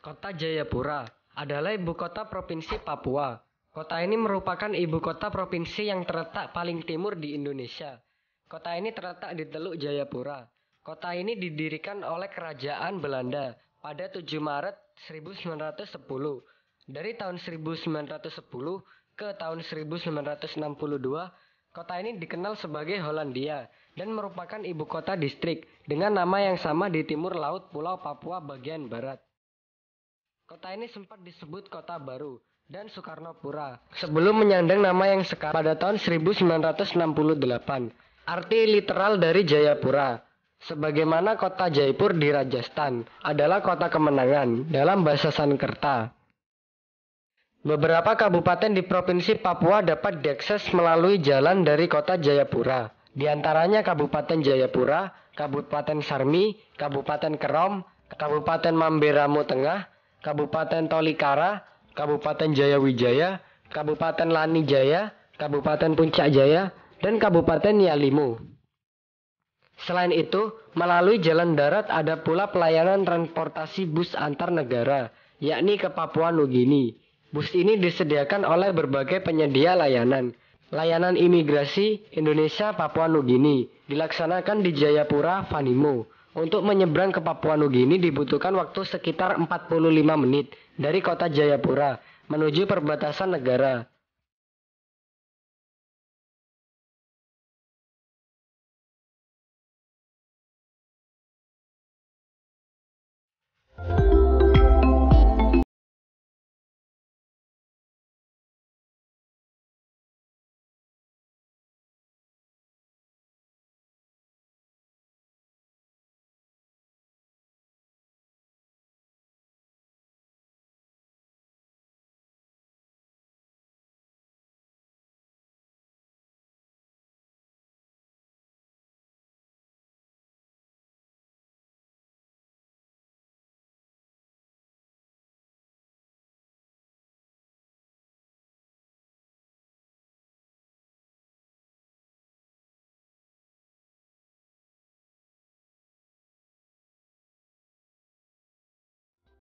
Kota Jayapura adalah ibu kota Provinsi Papua. Kota ini merupakan ibu kota provinsi yang terletak paling timur di Indonesia. Kota ini terletak di Teluk Jayapura. Kota ini didirikan oleh Kerajaan Belanda pada 7 Maret 1910. Dari tahun 1910 ke tahun 1962, kota ini dikenal sebagai Hollandia dan merupakan ibu kota distrik dengan nama yang sama di timur laut Pulau Papua bagian barat. Kota ini sempat disebut Kota Baru dan Soekarnopura sebelum menyandang nama yang sekarang pada tahun 1968. Arti literal dari Jayapura, sebagaimana kota Jaipur di Rajasthan, adalah kota kemenangan dalam bahasa Sankerta. Beberapa kabupaten di Provinsi Papua dapat diakses melalui jalan dari kota Jayapura, di antaranya Kabupaten Jayapura, Kabupaten Sarmi, Kabupaten Kerom, Kabupaten Mamberamo Tengah, Kabupaten Tolikara, Kabupaten Jayawijaya, Kabupaten Lani Jaya, Kabupaten Puncak Jaya, dan Kabupaten Yalimu. Selain itu, melalui jalan darat ada pula pelayanan transportasi bus antar negara, yakni ke Papua Nugini. Bus ini disediakan oleh berbagai penyedia layanan. Layanan imigrasi Indonesia Papua Nugini dilaksanakan di Jayapura Vanimo. Untuk menyeberang ke Papua Nugini dibutuhkan waktu sekitar 45 menit dari kota Jayapura menuju perbatasan negara.